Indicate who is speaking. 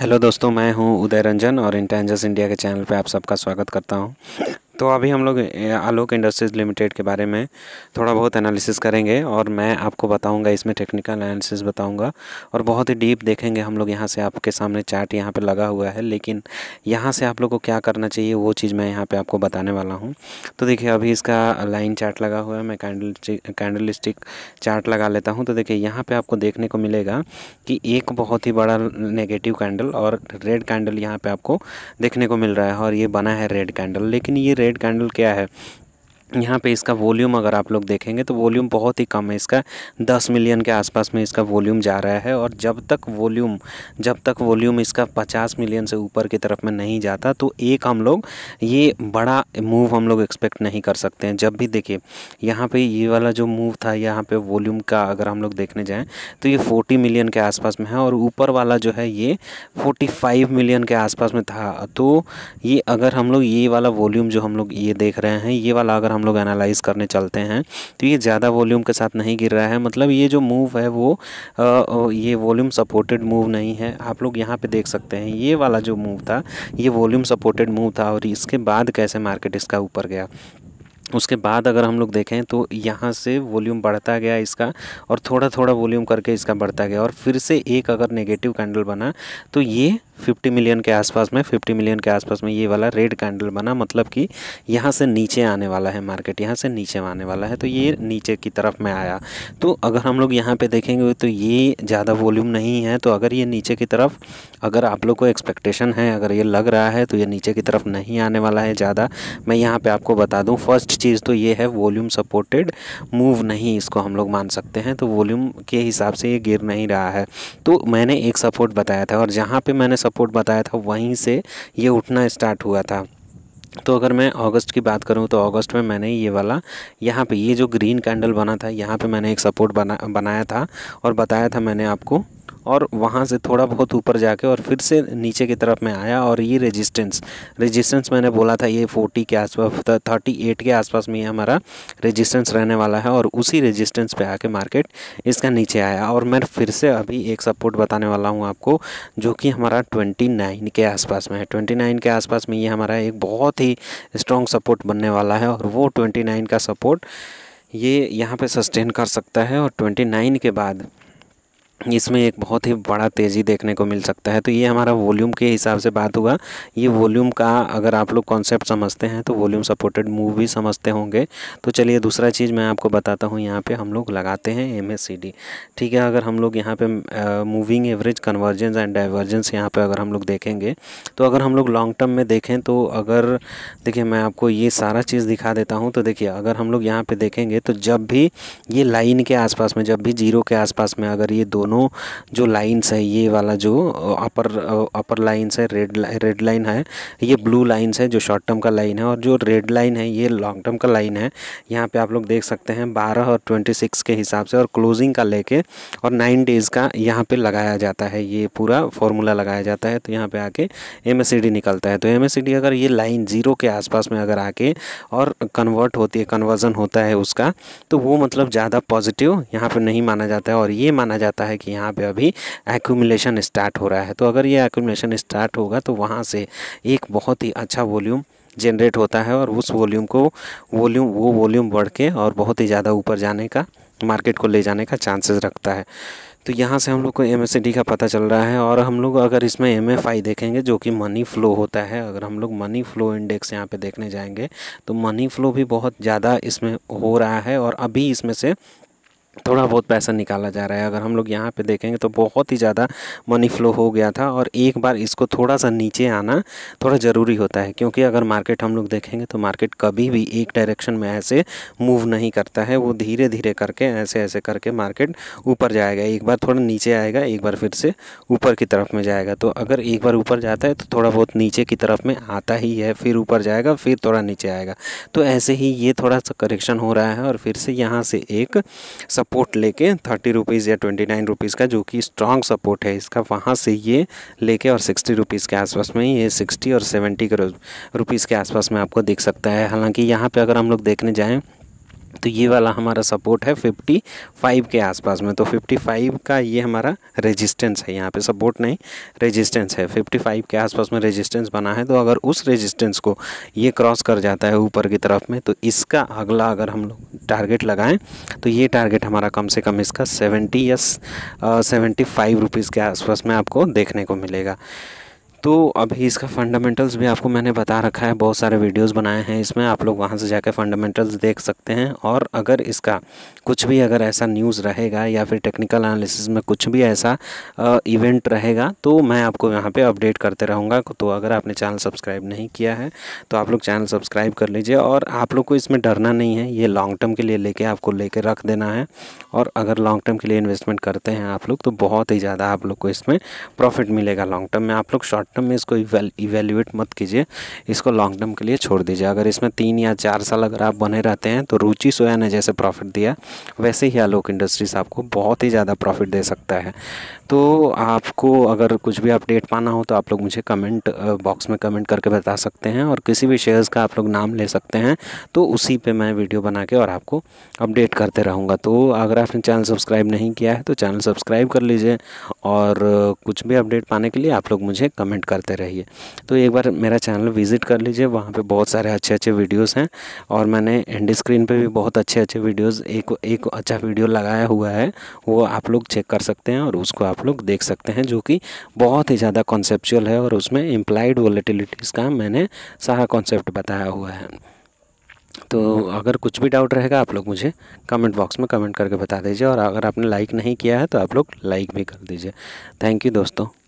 Speaker 1: hello दोस्तों मैं हूं उदय रंजन और इंटेलिजेंस इंडिया के चैनल पे आप सबका स्वागत करता हूं तो अभी हम लोग आलोक इंडस्ट्रीज़ लिमिटेड के बारे में थोड़ा बहुत एनालिसिस करेंगे और मैं आपको बताऊंगा इसमें टेक्निकल एनालिसिस बताऊंगा और बहुत ही डीप देखेंगे हम लोग यहाँ से आपके सामने चार्ट यहाँ पे लगा हुआ है लेकिन यहाँ से आप लोग को क्या करना चाहिए वो चीज़ मैं यहाँ पर आपको बताने वाला हूँ तो देखिए अभी इसका लाइन चार्ट लगा हुआ है मैं कैंडल कैंडल स्टिक चार्ट लगा लेता हूँ तो देखिए यहाँ पर आपको देखने को मिलेगा कि एक बहुत ही बड़ा नेगेटिव कैंडल और रेड कैंडल यहाँ पर आपको देखने को मिल रहा है और ये बना है रेड कैंडल लेकिन ये रेड रेड कैंडल क्या है यहाँ पे इसका वॉल्यूम अगर आप लोग देखेंगे तो वॉल्यूम बहुत ही कम है इसका 10 मिलियन के आसपास में इसका वॉल्यूम जा रहा है और जब तक वॉल्यूम जब तक वॉल्यूम इसका 50 मिलियन से ऊपर की तरफ में नहीं जाता तो एक हम लोग ये बड़ा मूव हम लोग एक्सपेक्ट नहीं कर सकते हैं जब भी देखिए यहाँ पर ये वाला जो मूव था यहाँ पर वॉल्यूम का अगर हम लोग देखने जाएँ तो ये फोर्टी मिलियन के आसपास में है और ऊपर वाला जो है ये फोर्टी मिलियन के आसपास में था तो ये अगर हम लोग ये वाला वॉल्यूम जो हम लोग ये देख रहे हैं ये वाला अगर हम लोग एनालाइज करने चलते हैं तो ये ज़्यादा वॉल्यूम के साथ नहीं गिर रहा है मतलब ये जो मूव है वो आ, ये वॉल्यूम सपोर्टेड मूव नहीं है आप लोग यहाँ पे देख सकते हैं ये वाला जो मूव था ये वॉल्यूम सपोर्टेड मूव था और इसके बाद कैसे मार्केट इसका ऊपर गया उसके बाद अगर हम लोग देखें तो यहाँ से वॉल्यूम बढ़ता गया इसका और थोड़ा थोड़ा वॉल्यूम करके इसका बढ़ता गया और फिर से एक अगर नेगेटिव कैंडल बना तो ये फिफ्टी मिलियन के आसपास में फिफ्टी मिलियन के आसपास में ये वाला रेड कैंडल बना मतलब कि यहाँ से नीचे आने वाला है मार्केट यहाँ से नीचे आने वाला है तो ये नीचे की तरफ में आया तो अगर हम लोग यहाँ पे देखेंगे तो ये ज़्यादा वॉल्यूम नहीं है तो अगर ये नीचे की तरफ अगर आप लोग को एक्सपेक्टेशन है अगर ये लग रहा है तो ये नीचे की तरफ नहीं आने वाला है ज़्यादा मैं यहाँ पर आपको बता दूँ फर्स्ट चीज़ तो ये है वॉल्यूम सपोर्टेड मूव नहीं इसको हम लोग मान सकते हैं तो वॉल्यूम के हिसाब से ये गिर नहीं रहा है तो मैंने एक सपोर्ट बताया था और जहाँ पर मैंने सपोर्ट बताया था वहीं से ये उठना स्टार्ट हुआ था तो अगर मैं अगस्त की बात करूं तो अगस्त में मैंने ये वाला यहाँ पे ये जो ग्रीन कैंडल बना था यहाँ पे मैंने एक सपोर्ट बना बनाया था और बताया था मैंने आपको और वहाँ से थोड़ा बहुत ऊपर जाके और फिर से नीचे की तरफ में आया और ये रेजिस्टेंस रेजिस्टेंस मैंने बोला था ये फोर्टी के आसपास थर्टी एट के आसपास में ये हमारा रेजिस्टेंस रहने वाला है और उसी रेजिस्टेंस पे आके मार्केट इसका नीचे आया और मैं फिर से अभी एक सपोर्ट बताने वाला हूँ आपको जो कि हमारा ट्वेंटी नाइन के आसपास में है ट्वेंटी नाइन के आसपास में ये हमारा एक बहुत ही स्ट्रॉन्ग सपोर्ट बनने वाला है और वो ट्वेंटी नाइन का सपोर्ट ये यहाँ पे सस्टेन कर सकता है और ट्वेंटी नाइन के बाद इसमें एक बहुत ही बड़ा तेज़ी देखने को मिल सकता है तो ये हमारा वॉल्यूम के हिसाब से बात हुआ ये वॉल्यूम का अगर आप लोग कॉन्सेप्ट समझते हैं तो वॉल्यूम सपोर्टेड मूव भी समझते होंगे तो चलिए दूसरा चीज़ मैं आपको बताता हूँ यहाँ पे हम लोग लगाते हैं एम ठीक है अगर हम लोग यहाँ पर moving average convergence and divergence यहाँ पर अगर हम लोग देखेंगे तो अगर हम लोग लॉन्ग टर्म में देखें तो अगर देखिए मैं आपको ये सारा चीज़ दिखा देता हूँ तो देखिए अगर हम लोग यहाँ पर देखेंगे तो जब भी ये लाइन के आसपास में जब भी जीरो के आसपास में अगर ये दोनों दोनों जो लाइन्स है ये वाला जो अपर अपर लाइन्स है रेड रेड लाइन है ये ब्लू लाइन्स है जो शॉर्ट टर्म का लाइन है और जो रेड लाइन है ये लॉन्ग टर्म का लाइन है यहाँ पे आप लोग देख सकते हैं बारह और ट्वेंटी सिक्स के हिसाब से और क्लोजिंग का लेके और नाइन डेज़ का यहाँ पे लगाया जाता है ये पूरा फॉर्मूला लगाया जाता है तो यहाँ पे आके एम निकलता है तो एम अगर ये लाइन ज़ीरो के आसपास में अगर आके और कन्वर्ट होती है कन्वर्जन होता है उसका तो वो मतलब ज़्यादा पॉजिटिव यहाँ पर नहीं माना जाता है और ये माना जाता है कि यहाँ पे अभी एक्यूमिलेशन स्टार्ट हो रहा है तो अगर ये एक्यूमुलेशन स्टार्ट होगा तो वहाँ से एक बहुत ही अच्छा वॉल्यूम जनरेट होता है और उस वॉल्यूम को वॉल्यूम वो वॉल्यूम बढ़ के और बहुत ही ज़्यादा ऊपर जाने का मार्केट को ले जाने का चांसेस रखता है तो यहाँ से हम लोग को एम का पता चल रहा है और हम लोग अगर इसमें एम देखेंगे जो कि मनी फ़्लो होता है अगर हम लोग मनी फ़्लो इंडेक्स यहाँ पे देखने जाएंगे तो मनी फ़्लो भी बहुत ज़्यादा इसमें हो रहा है और अभी इसमें से थोड़ा बहुत पैसा निकाला जा रहा है अगर हम लोग यहाँ पे देखेंगे तो बहुत ही ज़्यादा मनी फ्लो हो गया था और एक बार इसको थोड़ा सा नीचे आना थोड़ा ज़रूरी होता है क्योंकि अगर मार्केट हम लोग देखेंगे तो मार्केट कभी भी एक डायरेक्शन में ऐसे मूव नहीं करता है वो धीरे धीरे करके ऐसे ऐसे करके मार्केट ऊपर जाएगा एक बार थोड़ा नीचे आएगा एक बार फिर से ऊपर की तरफ में जाएगा तो अगर एक बार ऊपर जाता है तो थोड़ा बहुत नीचे की तरफ में आता ही है फिर ऊपर जाएगा फिर थोड़ा नीचे आएगा तो ऐसे ही ये थोड़ा सा करेक्शन हो रहा है और फिर से यहाँ से एक सब सपोर्ट लेके थर्टी रुपीज़ या ट्वेंटी नाइन रुपीज़ का जो कि स्ट्रॉन्ग सपोर्ट है इसका वहाँ से ये लेके और सिक्सटी रुपीज़ के आसपास में ये सिक्सटी और सेवेंटी के रुपीज़ के आसपास में आपको दिख सकता है हालांकि यहाँ पे अगर हम लोग देखने जाएँ तो ये वाला हमारा सपोर्ट है 55 के आसपास में तो 55 का ये हमारा रेजिस्टेंस है यहाँ पे सपोर्ट नहीं रेजिस्टेंस है 55 के आसपास में रेजिस्टेंस बना है तो अगर उस रेजिस्टेंस को ये क्रॉस कर जाता है ऊपर की तरफ में तो इसका अगला अगर हम लोग टारगेट लगाएं तो ये टारगेट हमारा कम से कम इसका सेवेंटी या सेवेंटी फाइव रुपीज़ के आसपास में आपको देखने को मिलेगा तो अभी इसका फंडामेंटल्स भी आपको मैंने बता रखा है बहुत सारे वीडियोस बनाए हैं इसमें आप लोग वहाँ से जाकर फंडामेंटल्स देख सकते हैं और अगर इसका कुछ भी अगर ऐसा न्यूज़ रहेगा या फिर टेक्निकल एनालिसिस में कुछ भी ऐसा आ, इवेंट रहेगा तो मैं आपको यहाँ पे अपडेट करते रहूँगा तो अगर आपने चैनल सब्सक्राइब नहीं किया है तो आप लोग चैनल सब्सक्राइब कर लीजिए और आप लोग को इसमें डरना नहीं है ये लॉन्ग टर्म के लिए लेके आपको ले रख देना है और अगर लॉन्ग टर्म के लिए इन्वेस्टमेंट करते हैं आप लोग तो बहुत ही ज़्यादा आप लोग को इसमें प्रॉफिट मिलेगा लॉन्ग टर्म में आप लोग शॉर्ट शॉर्ट टर्म में इसको इवेल्यूएट मत कीजिए इसको लॉन्ग टर्म के लिए छोड़ दीजिए अगर इसमें तीन या चार साल अगर आप बने रहते हैं तो रुचि सोया ने जैसे प्रॉफिट दिया वैसे ही आलोक इंडस्ट्रीज आपको बहुत ही ज़्यादा प्रॉफिट दे सकता है तो आपको अगर कुछ भी अपडेट पाना हो तो आप लोग मुझे कमेंट बॉक्स में कमेंट करके बता सकते हैं और किसी भी शेयर्स का आप लोग नाम ले सकते हैं तो उसी पर मैं वीडियो बना के और आपको अपडेट करते रहूँगा तो अगर आपने चैनल सब्सक्राइब नहीं किया है तो चैनल सब्सक्राइब कर लीजिए और कुछ भी अपडेट पाने के लिए आप लोग मुझे कमेंट कमेंट करते रहिए तो एक बार मेरा चैनल विज़िट कर लीजिए वहाँ पे बहुत सारे अच्छे अच्छे वीडियोस हैं और मैंने एंड स्क्रीन पे भी बहुत अच्छे अच्छे वीडियोस एक एक अच्छा वीडियो लगाया हुआ है वो आप लोग चेक कर सकते हैं और उसको आप लोग देख सकते हैं जो कि बहुत ही ज़्यादा कॉन्सेप्चुअल है और उसमें इम्प्लाइड वोलेटिलिटीज़ का मैंने सारा कॉन्सेप्ट बताया हुआ है तो अगर कुछ भी डाउट रहेगा आप लोग मुझे कमेंट बॉक्स में कमेंट करके बता दीजिए और अगर आपने लाइक नहीं किया है तो आप लोग लाइक भी कर दीजिए थैंक यू दोस्तों